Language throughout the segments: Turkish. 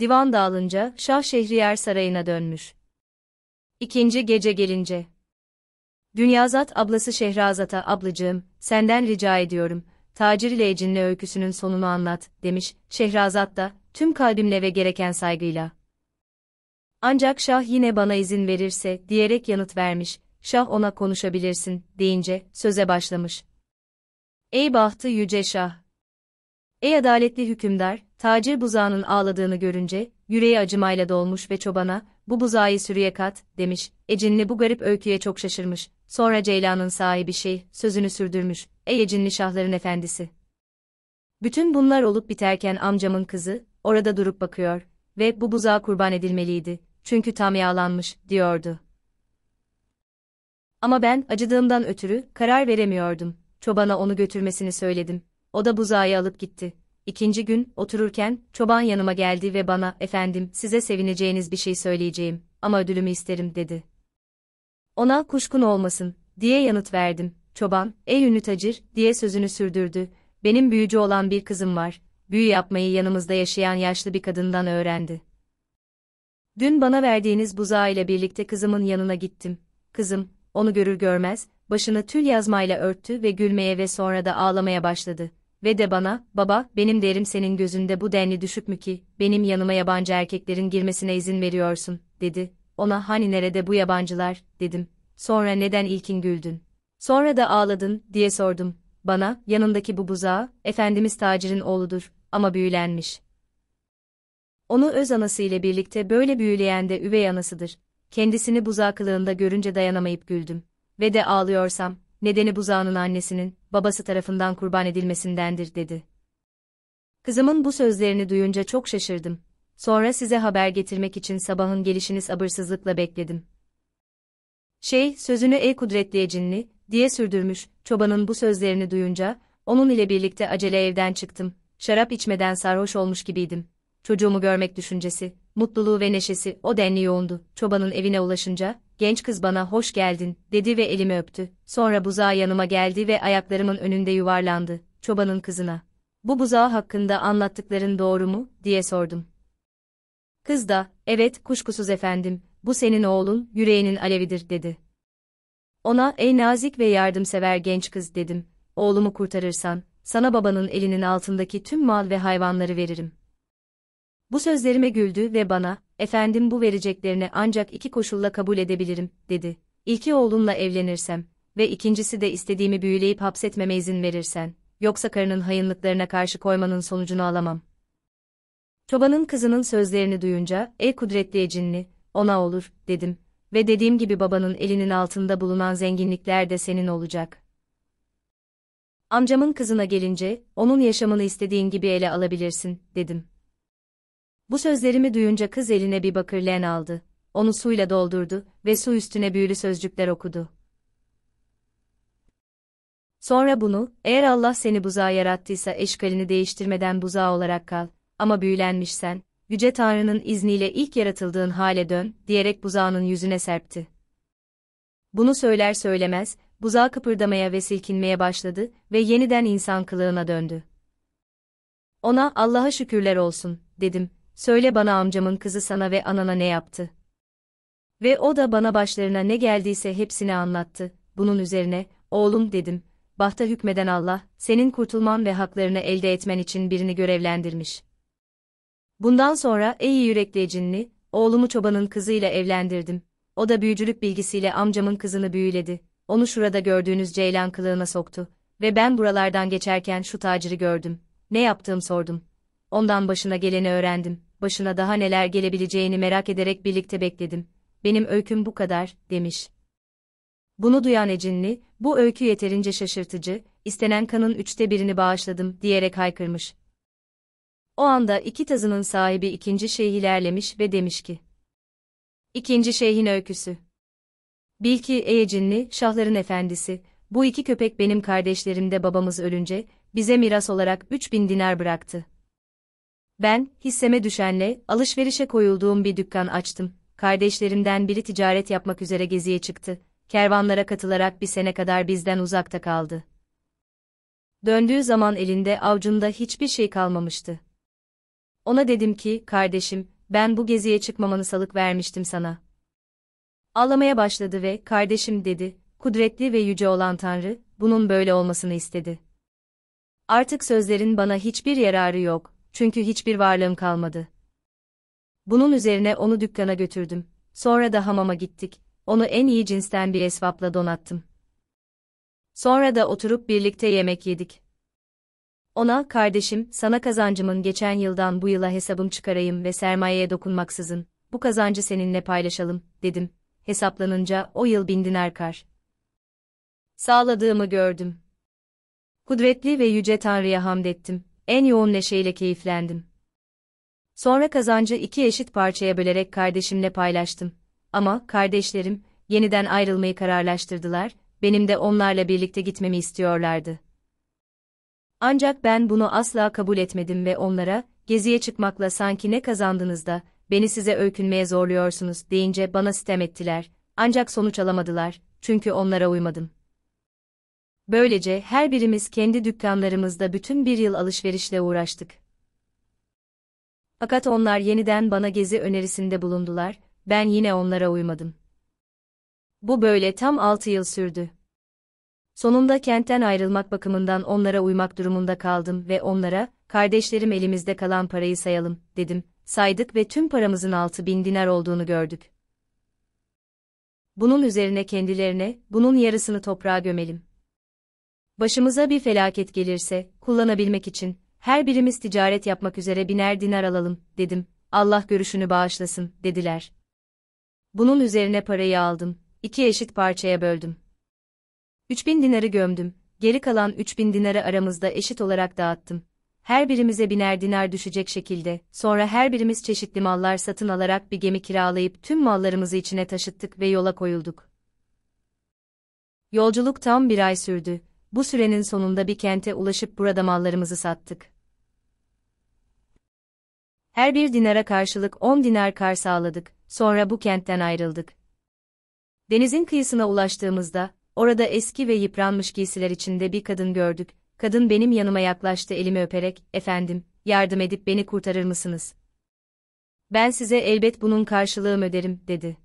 divan dağılınca Şah şehriyer Sarayı'na dönmüş. İkinci gece gelince. Dünyazat ablası Şehrazat'a ablacığım, senden rica ediyorum, tacir ile ecinle öyküsünün sonunu anlat, demiş, Şehrazat da, tüm kalbimle ve gereken saygıyla. Ancak Şah yine bana izin verirse, diyerek yanıt vermiş, Şah ona konuşabilirsin, deyince, söze başlamış. Ey bahtı yüce Şah! Ey adaletli hükümdar, tacir buzağının ağladığını görünce, yüreği acımayla dolmuş ve çobana, bu buzağı sürüye kat, demiş, Ecinli bu garip öyküye çok şaşırmış, sonra Ceylan'ın sahibi şey, sözünü sürdürmüş, ey Ecinli şahların efendisi. Bütün bunlar olup biterken amcamın kızı, orada durup bakıyor ve bu buzağa kurban edilmeliydi, çünkü tam yağlanmış, diyordu. Ama ben, acıdığımdan ötürü, karar veremiyordum, çobana onu götürmesini söyledim, o da buzağı alıp gitti. İkinci gün, otururken, çoban yanıma geldi ve bana, efendim, size sevineceğiniz bir şey söyleyeceğim ama ödülümü isterim dedi. Ona kuşkun olmasın, diye yanıt verdim. Çoban, ey ünlü tacir, diye sözünü sürdürdü. Benim büyücü olan bir kızım var. Büyü yapmayı yanımızda yaşayan yaşlı bir kadından öğrendi. Dün bana verdiğiniz buzağı ile birlikte kızımın yanına gittim. Kızım, onu görür görmez, başını tül yazmayla örttü ve gülmeye ve sonra da ağlamaya başladı ve de bana, baba, benim derim senin gözünde bu denli düşük mü ki, benim yanıma yabancı erkeklerin girmesine izin veriyorsun, dedi. Ona hani nerede bu yabancılar, dedim. Sonra neden ilkin güldün? Sonra da ağladın, diye sordum. Bana, yanındaki bu buzağı, Efendimiz tacirin oğludur, ama büyülenmiş. Onu öz anası ile birlikte böyle büyüleyen de üvey anasıdır. Kendisini buzağı kılığında görünce dayanamayıp güldüm. Ve de ağlıyorsam, nedeni buzağının annesinin, babası tarafından kurban edilmesindendir dedi. Kızımın bu sözlerini duyunca çok şaşırdım. Sonra size haber getirmek için sabahın gelişini sabırsızlıkla bekledim. Şey, sözünü ey kudretli cinni, diye sürdürmüş, çobanın bu sözlerini duyunca, onun ile birlikte acele evden çıktım, şarap içmeden sarhoş olmuş gibiydim. Çocuğumu görmek düşüncesi, mutluluğu ve neşesi o denli yoğundu. Çobanın evine ulaşınca, genç kız bana hoş geldin, dedi ve elimi öptü. Sonra buzağı yanıma geldi ve ayaklarımın önünde yuvarlandı, çobanın kızına. Bu buzağı hakkında anlattıkların doğru mu, diye sordum. Kız da, evet, kuşkusuz efendim, bu senin oğlun, yüreğinin alevidir, dedi. Ona, ey nazik ve yardımsever genç kız, dedim. Oğlumu kurtarırsan, sana babanın elinin altındaki tüm mal ve hayvanları veririm. Bu sözlerime güldü ve bana, efendim bu vereceklerini ancak iki koşulla kabul edebilirim, dedi. İlki oğlunla evlenirsem ve ikincisi de istediğimi büyüleyip hapsetmeme izin verirsen, yoksa karının hayınlıklarına karşı koymanın sonucunu alamam. Çobanın kızının sözlerini duyunca, ey kudretli cinni, ona olur, dedim. Ve dediğim gibi babanın elinin altında bulunan zenginlikler de senin olacak. Amcamın kızına gelince, onun yaşamını istediğin gibi ele alabilirsin, dedim. Bu sözlerimi duyunca kız eline bir bakır len aldı, onu suyla doldurdu ve su üstüne büyülü sözcükler okudu. Sonra bunu, eğer Allah seni buzağa yarattıysa eşkalini değiştirmeden buzağa olarak kal, ama büyülenmişsen, Yüce Tanrı'nın izniyle ilk yaratıldığın hale dön, diyerek buzağının yüzüne serpti. Bunu söyler söylemez, buzağı kıpırdamaya ve silkinmeye başladı ve yeniden insan kılığına döndü. Ona Allah'a şükürler olsun, dedim söyle bana amcamın kızı sana ve anana ne yaptı? Ve o da bana başlarına ne geldiyse hepsini anlattı. Bunun üzerine, oğlum dedim, bahta hükmeden Allah, senin kurtulman ve haklarını elde etmen için birini görevlendirmiş. Bundan sonra ey yürekli cinli oğlumu çobanın kızıyla evlendirdim. O da büyücülük bilgisiyle amcamın kızını büyüledi. Onu şurada gördüğünüz ceylan kılığına soktu. Ve ben buralardan geçerken şu taciri gördüm. Ne yaptığım sordum. Ondan başına geleni öğrendim başına daha neler gelebileceğini merak ederek birlikte bekledim. Benim öyküm bu kadar, demiş. Bunu duyan Ecinli, bu öykü yeterince şaşırtıcı, istenen kanın üçte birini bağışladım, diyerek haykırmış. O anda iki tazının sahibi ikinci şeyh ilerlemiş ve demiş ki. İkinci şeyhin öyküsü. Bil ki ey Ecinli, şahların efendisi, bu iki köpek benim kardeşlerimde babamız ölünce, bize miras olarak 3000 dinar bıraktı. Ben, hisseme düşenle, alışverişe koyulduğum bir dükkan açtım. Kardeşlerimden biri ticaret yapmak üzere geziye çıktı. Kervanlara katılarak bir sene kadar bizden uzakta kaldı. Döndüğü zaman elinde avcunda hiçbir şey kalmamıştı. Ona dedim ki, kardeşim, ben bu geziye çıkmamanı salık vermiştim sana. Ağlamaya başladı ve, kardeşim dedi, kudretli ve yüce olan Tanrı, bunun böyle olmasını istedi. Artık sözlerin bana hiçbir yararı yok, çünkü hiçbir varlığım kalmadı. Bunun üzerine onu dükkana götürdüm, sonra da hamama gittik, onu en iyi cinsten bir esvapla donattım. Sonra da oturup birlikte yemek yedik. Ona, kardeşim, sana kazancımın geçen yıldan bu yıla hesabım çıkarayım ve sermayeye dokunmaksızın, bu kazancı seninle paylaşalım, dedim. Hesaplanınca o yıl bin dinar kar. Sağladığımı gördüm. Kudretli ve yüce Tanrı'ya hamd ettim en yoğun neşeyle keyiflendim. Sonra kazancı iki eşit parçaya bölerek kardeşimle paylaştım. Ama kardeşlerim yeniden ayrılmayı kararlaştırdılar, benim de onlarla birlikte gitmemi istiyorlardı. Ancak ben bunu asla kabul etmedim ve onlara, geziye çıkmakla sanki ne kazandınız da, beni size öykünmeye zorluyorsunuz deyince bana sitem ettiler, ancak sonuç alamadılar, çünkü onlara uymadım. Böylece her birimiz kendi dükkanlarımızda bütün bir yıl alışverişle uğraştık. Fakat onlar yeniden bana gezi önerisinde bulundular, ben yine onlara uymadım. Bu böyle tam 6 yıl sürdü. Sonunda kentten ayrılmak bakımından onlara uymak durumunda kaldım ve onlara, kardeşlerim elimizde kalan parayı sayalım, dedim, saydık ve tüm paramızın altı bin dinar olduğunu gördük. Bunun üzerine kendilerine, bunun yarısını toprağa gömelim. Başımıza bir felaket gelirse, kullanabilmek için, her birimiz ticaret yapmak üzere biner dinar alalım, dedim. Allah görüşünü bağışlasın, dediler. Bunun üzerine parayı aldım, iki eşit parçaya böldüm. 3000 dinarı gömdüm, geri kalan 3000 dinarı aramızda eşit olarak dağıttım. Her birimize biner dinar düşecek şekilde, sonra her birimiz çeşitli mallar satın alarak bir gemi kiralayıp tüm mallarımızı içine taşıttık ve yola koyulduk. Yolculuk tam bir ay sürdü, bu sürenin sonunda bir kente ulaşıp burada mallarımızı sattık. Her bir dinara karşılık 10 dinar kar sağladık, sonra bu kentten ayrıldık. Denizin kıyısına ulaştığımızda, orada eski ve yıpranmış giysiler içinde bir kadın gördük. Kadın benim yanıma yaklaştı elimi öperek, efendim, yardım edip beni kurtarır mısınız? Ben size elbet bunun karşılığım öderim, dedi.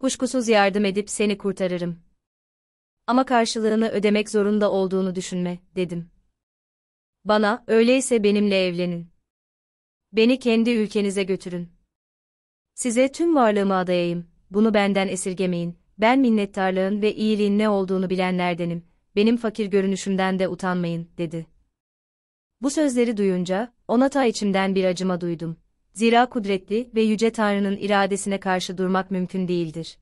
Kuşkusuz yardım edip seni kurtarırım. Ama karşılığını ödemek zorunda olduğunu düşünme, dedim. Bana, öyleyse benimle evlenin. Beni kendi ülkenize götürün. Size tüm varlığımı adayayım, bunu benden esirgemeyin, ben minnettarlığın ve iyiliğin ne olduğunu bilenlerdenim, benim fakir görünüşümden de utanmayın, dedi. Bu sözleri duyunca, ona ta içimden bir acıma duydum. Zira kudretli ve yüce Tanrı'nın iradesine karşı durmak mümkün değildir.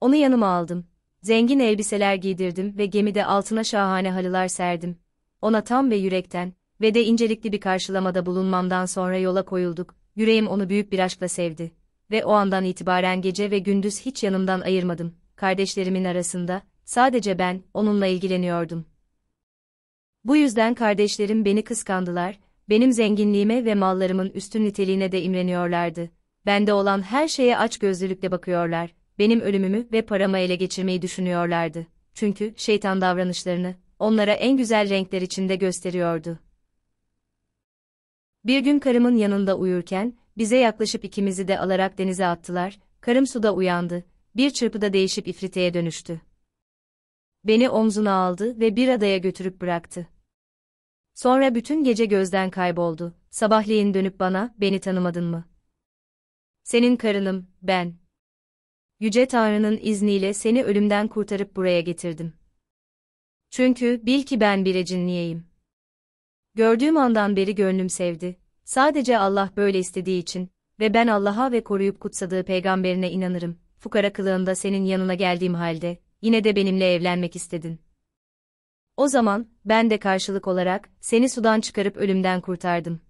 Onu yanıma aldım. Zengin elbiseler giydirdim ve gemide altına şahane halılar serdim. Ona tam ve yürekten ve de incelikli bir karşılamada bulunmamdan sonra yola koyulduk. Yüreğim onu büyük bir aşkla sevdi ve o andan itibaren gece ve gündüz hiç yanımdan ayırmadım. Kardeşlerimin arasında sadece ben onunla ilgileniyordum. Bu yüzden kardeşlerim beni kıskandılar, benim zenginliğime ve mallarımın üstün niteliğine de imreniyorlardı. Bende olan her şeye açgözlülükle bakıyorlar benim ölümümü ve paramı ele geçirmeyi düşünüyorlardı. Çünkü şeytan davranışlarını onlara en güzel renkler içinde gösteriyordu. Bir gün karımın yanında uyurken bize yaklaşıp ikimizi de alarak denize attılar. Karım suda uyandı. Bir çırpıda değişip ifriteye dönüştü. Beni omzuna aldı ve bir adaya götürüp bıraktı. Sonra bütün gece gözden kayboldu. Sabahleyin dönüp bana, beni tanımadın mı? Senin karınım, ben. Yüce Tanrı'nın izniyle seni ölümden kurtarıp buraya getirdim. Çünkü bil ki ben bir ecinliyeyim. Gördüğüm andan beri gönlüm sevdi. Sadece Allah böyle istediği için ve ben Allah'a ve koruyup kutsadığı peygamberine inanırım. Fukara kılığında senin yanına geldiğim halde yine de benimle evlenmek istedin. O zaman ben de karşılık olarak seni sudan çıkarıp ölümden kurtardım.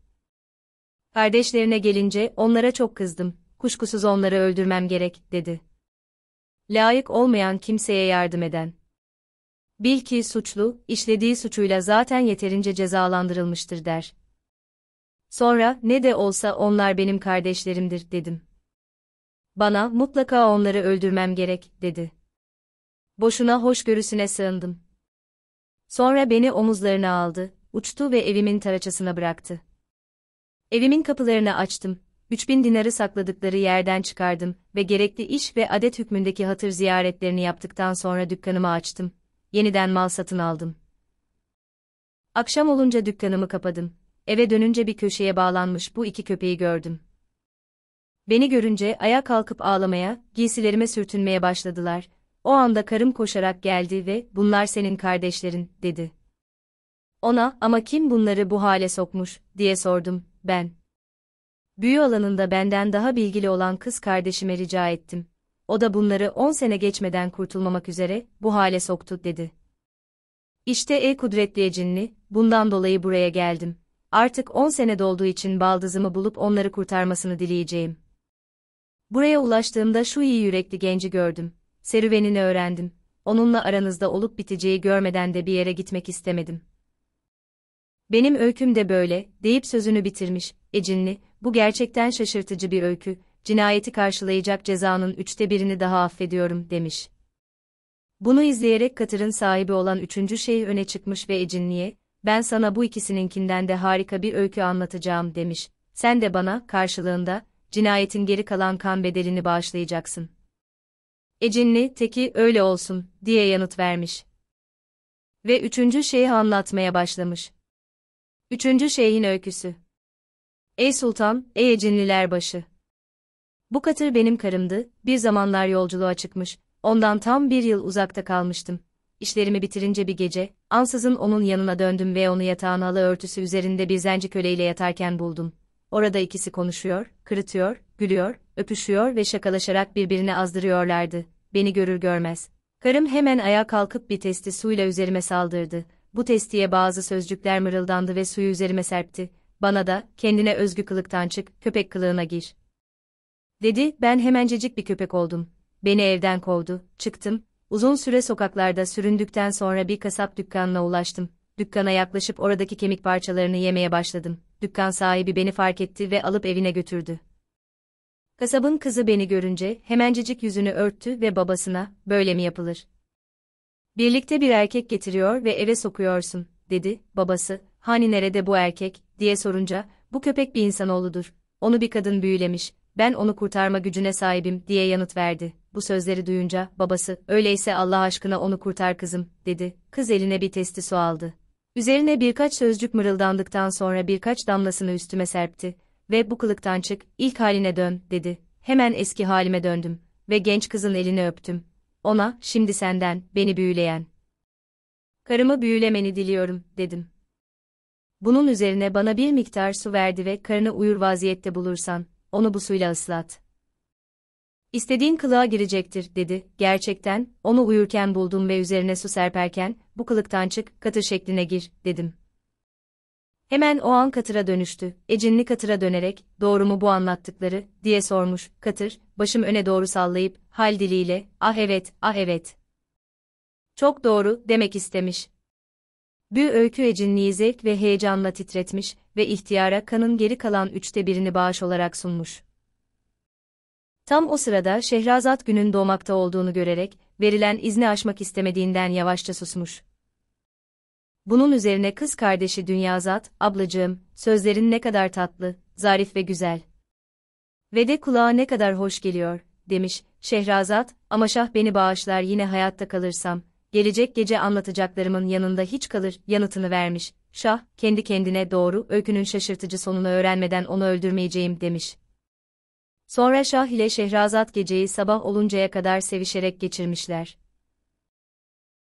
Kardeşlerine gelince onlara çok kızdım. Kuşkusuz onları öldürmem gerek dedi layık olmayan kimseye yardım eden. Bil ki suçlu, işlediği suçuyla zaten yeterince cezalandırılmıştır der. Sonra, ne de olsa onlar benim kardeşlerimdir, dedim. Bana, mutlaka onları öldürmem gerek, dedi. Boşuna hoşgörüsüne sığındım. Sonra beni omuzlarına aldı, uçtu ve evimin taraçasına bıraktı. Evimin kapılarını açtım, 3000 dinarı sakladıkları yerden çıkardım ve gerekli iş ve adet hükmündeki hatır ziyaretlerini yaptıktan sonra dükkanımı açtım. Yeniden mal satın aldım. Akşam olunca dükkanımı kapadım. Eve dönünce bir köşeye bağlanmış bu iki köpeği gördüm. Beni görünce ayağa kalkıp ağlamaya, giysilerime sürtünmeye başladılar. O anda karım koşarak geldi ve "Bunlar senin kardeşlerin." dedi. Ona "Ama kim bunları bu hale sokmuş?" diye sordum. "Ben." Büyü alanında benden daha bilgili olan kız kardeşime rica ettim. O da bunları 10 sene geçmeden kurtulmamak üzere bu hale soktu dedi. İşte ey kudretli cinli, bundan dolayı buraya geldim. Artık 10 sene dolduğu için baldızımı bulup onları kurtarmasını dileyeceğim. Buraya ulaştığımda şu iyi yürekli genci gördüm. Serüvenini öğrendim. Onunla aranızda olup biteceği görmeden de bir yere gitmek istemedim. Benim öyküm de böyle, deyip sözünü bitirmiş, Ecinli, bu gerçekten şaşırtıcı bir öykü, cinayeti karşılayacak cezanın üçte birini daha affediyorum, demiş. Bunu izleyerek Katır'ın sahibi olan üçüncü şey öne çıkmış ve Ecinli'ye, ben sana bu ikisininkinden de harika bir öykü anlatacağım, demiş. Sen de bana, karşılığında, cinayetin geri kalan kan bedelini bağışlayacaksın. Ecinli, teki, öyle olsun, diye yanıt vermiş. Ve üçüncü şeyi anlatmaya başlamış. Üçüncü şeyhin öyküsü Ey sultan, ey Ecinliler başı. Bu katır benim karımdı, bir zamanlar yolculuğa çıkmış, ondan tam bir yıl uzakta kalmıştım. İşlerimi bitirince bir gece, ansızın onun yanına döndüm ve onu yatağın halı örtüsü üzerinde bir zenci köleyle yatarken buldum. Orada ikisi konuşuyor, kırıtıyor, gülüyor, öpüşüyor ve şakalaşarak birbirini azdırıyorlardı. Beni görür görmez. Karım hemen ayağa kalkıp bir testi suyla üzerime saldırdı. Bu testiye bazı sözcükler mırıldandı ve suyu üzerime serpti bana da, kendine özgü kılıktan çık, köpek kılığına gir. Dedi, ben hemencecik bir köpek oldum. Beni evden kovdu, çıktım, uzun süre sokaklarda süründükten sonra bir kasap dükkanına ulaştım. Dükkana yaklaşıp oradaki kemik parçalarını yemeye başladım. Dükkan sahibi beni fark etti ve alıp evine götürdü. Kasabın kızı beni görünce hemencecik yüzünü örttü ve babasına, böyle mi yapılır? Birlikte bir erkek getiriyor ve eve sokuyorsun, dedi, babası, hani nerede bu erkek, diye sorunca, bu köpek bir insanoğludur, onu bir kadın büyülemiş, ben onu kurtarma gücüne sahibim, diye yanıt verdi. Bu sözleri duyunca, babası, öyleyse Allah aşkına onu kurtar kızım, dedi. Kız eline bir testi su aldı. Üzerine birkaç sözcük mırıldandıktan sonra birkaç damlasını üstüme serpti ve bu kılıktan çık, ilk haline dön, dedi. Hemen eski halime döndüm ve genç kızın elini öptüm. Ona, şimdi senden, beni büyüleyen. Karımı büyülemeni diliyorum, dedim. Bunun üzerine bana bir miktar su verdi ve karını uyur vaziyette bulursan, onu bu suyla ıslat. İstediğin kılığa girecektir, dedi. Gerçekten, onu uyurken buldum ve üzerine su serperken, bu kılıktan çık, katır şekline gir, dedim. Hemen o an katıra dönüştü. Ecinli katıra dönerek, doğru mu bu anlattıkları, diye sormuş. Katır, başım öne doğru sallayıp, hal diliyle, ah evet, ah evet. Çok doğru, demek istemiş. Bir öykü ecinliği zevk ve heyecanla titretmiş ve ihtiyara kanın geri kalan üçte birini bağış olarak sunmuş. Tam o sırada Şehrazat günün doğmakta olduğunu görerek, verilen izni aşmak istemediğinden yavaşça susmuş. Bunun üzerine kız kardeşi Dünyazat, ablacığım, sözlerin ne kadar tatlı, zarif ve güzel. Ve de kulağa ne kadar hoş geliyor, demiş, Şehrazat, ama şah beni bağışlar yine hayatta kalırsam, gelecek gece anlatacaklarımın yanında hiç kalır yanıtını vermiş. Şah, kendi kendine doğru öykünün şaşırtıcı sonunu öğrenmeden onu öldürmeyeceğim demiş. Sonra Şah ile Şehrazat geceyi sabah oluncaya kadar sevişerek geçirmişler.